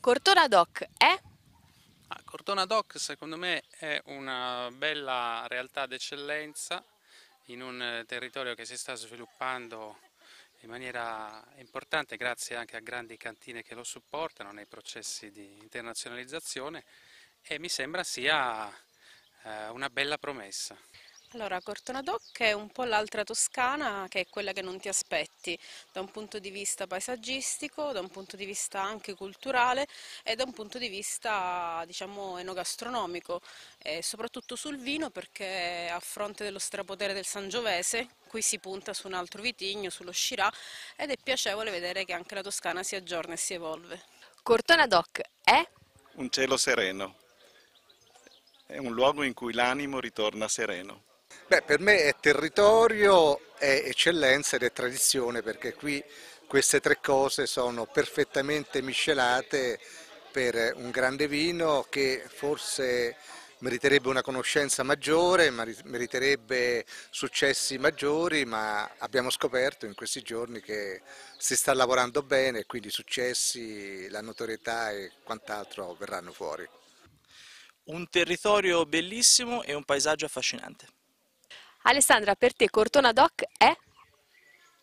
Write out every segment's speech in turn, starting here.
Cortona Doc è? Ah, Cortona Doc secondo me è una bella realtà d'eccellenza in un eh, territorio che si sta sviluppando in maniera importante grazie anche a grandi cantine che lo supportano nei processi di internazionalizzazione e mi sembra sia eh, una bella promessa. Allora, Cortona d'Occa è un po' l'altra Toscana che è quella che non ti aspetti da un punto di vista paesaggistico, da un punto di vista anche culturale e da un punto di vista diciamo enogastronomico e soprattutto sul vino perché a fronte dello strapotere del Sangiovese qui si punta su un altro vitigno, sullo Scirà ed è piacevole vedere che anche la Toscana si aggiorna e si evolve. Cortona d'Oc è? Un cielo sereno, è un luogo in cui l'animo ritorna sereno. Beh, per me è territorio, è eccellenza ed è tradizione perché qui queste tre cose sono perfettamente miscelate per un grande vino che forse meriterebbe una conoscenza maggiore, meriterebbe successi maggiori, ma abbiamo scoperto in questi giorni che si sta lavorando bene, quindi successi, la notorietà e quant'altro verranno fuori. Un territorio bellissimo e un paesaggio affascinante. Alessandra, per te Cortona Doc è?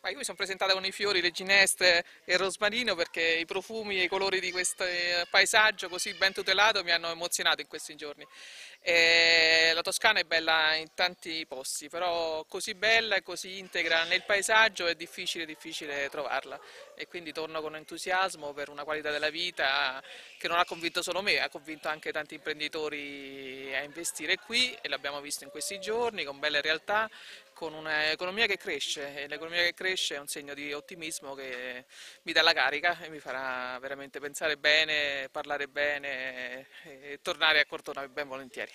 Ma io mi sono presentata con i fiori, le ginestre e il rosmarino perché i profumi e i colori di questo eh, paesaggio così ben tutelato mi hanno emozionato in questi giorni. E la Toscana è bella in tanti posti, però così bella e così integra nel paesaggio è difficile, difficile trovarla. E quindi torno con entusiasmo per una qualità della vita che non ha convinto solo me, ha convinto anche tanti imprenditori a investire qui e l'abbiamo visto in questi giorni con belle realtà, con un'economia che cresce e l'economia che cresce è un segno di ottimismo che mi dà la carica e mi farà veramente pensare bene, parlare bene e tornare a Cortona ben volentieri.